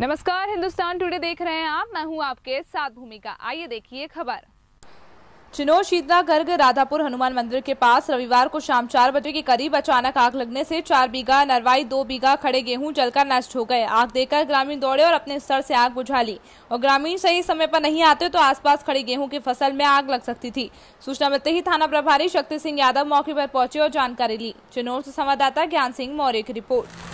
नमस्कार हिंदुस्तान टुडे देख रहे हैं आप मैं हूं आपके साथ भूमिका आइए देखिए खबर चिनोर शीतला गर्ग राधापुर हनुमान मंदिर के पास रविवार को शाम चार बजे के करीब अचानक आग लगने से चार बीघा नरवाई दो बीघा खड़े गेहूं जलकर नष्ट हो गए आग देखकर ग्रामीण दौड़े और अपने स्तर से आग बुझा ली और ग्रामीण सही समय पर नहीं आते तो आसपास खड़े गेहूं की फसल में आग लग सकती थी सूचना मिलते ही थाना प्रभारी शक्ति सिंह यादव मौके पर पहुंचे और जानकारी ली चिनोर से संवाददाता ज्ञान सिंह मौर्य की रिपोर्ट